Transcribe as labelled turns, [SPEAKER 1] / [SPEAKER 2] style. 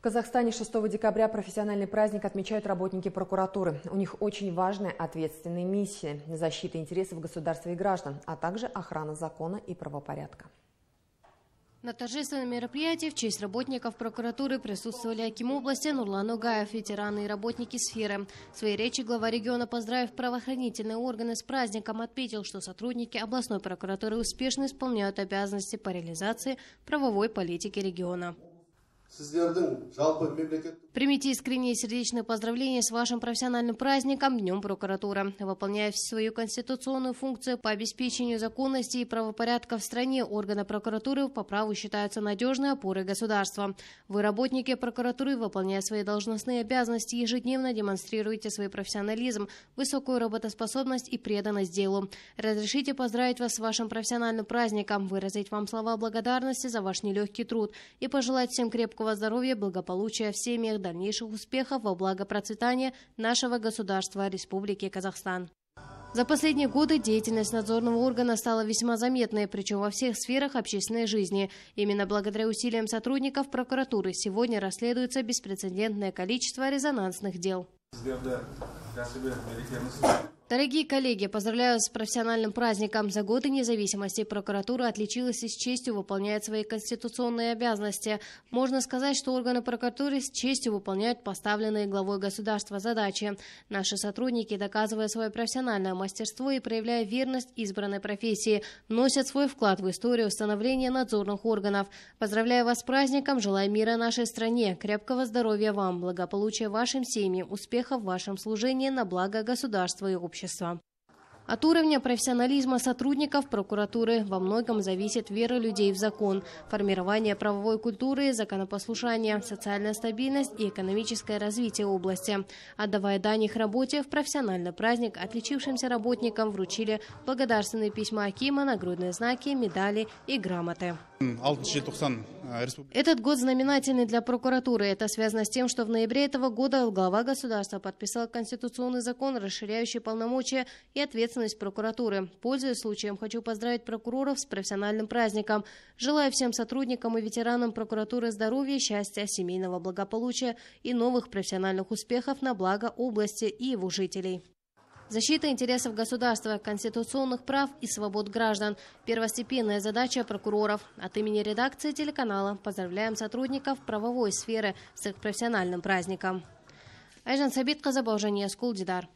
[SPEAKER 1] В Казахстане 6 декабря профессиональный праздник отмечают работники прокуратуры. У них очень важная ответственная миссия – защита интересов государства и граждан, а также охрана закона и правопорядка. На торжественном мероприятии в честь работников прокуратуры присутствовали Аким области Нурлан Угаев, ветераны и работники сферы. В своей речи глава региона, поздравив правоохранительные органы с праздником, отметил, что сотрудники областной прокуратуры успешно исполняют обязанности по реализации правовой политики региона. Примите искренние сердечные поздравления с вашим профессиональным праздником Днем прокуратура. Выполняя свою конституционную функцию по обеспечению законности и правопорядка в стране, органы прокуратуры по праву считаются надежной опорой государства. Вы, работники прокуратуры, выполняя свои должностные обязанности, ежедневно демонстрируете свой профессионализм, высокую работоспособность и преданность делу. Разрешите поздравить вас с вашим профессиональным праздником, выразить вам слова благодарности за ваш нелегкий труд и пожелать всем крепкого крепкого здоровья, благополучия в семьях, дальнейших успехов во благо процветания нашего государства Республики Казахстан. За последние годы деятельность надзорного органа стала весьма заметной, причем во всех сферах общественной жизни. Именно благодаря усилиям сотрудников прокуратуры сегодня расследуется беспрецедентное количество резонансных дел. Дорогие коллеги, поздравляю с профессиональным праздником. За годы независимости прокуратура отличилась и с честью выполняет свои конституционные обязанности. Можно сказать, что органы прокуратуры с честью выполняют поставленные главой государства задачи. Наши сотрудники, доказывая свое профессиональное мастерство и проявляя верность избранной профессии, носят свой вклад в историю становления надзорных органов. Поздравляю вас с праздником, желаю мира нашей стране, крепкого здоровья вам, благополучия вашим семьям, успехов в вашем служении на благо государства и общества общества. От уровня профессионализма сотрудников прокуратуры во многом зависит вера людей в закон, формирование правовой культуры, законопослушание, социальная стабильность и экономическое развитие области. Отдавая дань их работе, в профессиональный праздник отличившимся работникам вручили благодарственные письма Акима, нагрудные знаки, медали и грамоты. Э, Этот год знаменательный для прокуратуры. Это связано с тем, что в ноябре этого года глава государства подписал конституционный закон, расширяющий полномочия и ответственность прокуратуры. Пользуясь случаем, хочу поздравить прокуроров с профессиональным праздником. Желаю всем сотрудникам и ветеранам прокуратуры здоровья, счастья, семейного благополучия и новых профессиональных успехов на благо области и его жителей. Защита интересов государства, конституционных прав и свобод граждан – первостепенная задача прокуроров. От имени редакции телеканала поздравляем сотрудников правовой сферы с их профессиональным праздником. Айжан Сабит, Казабаужан, Яскул, Дидар.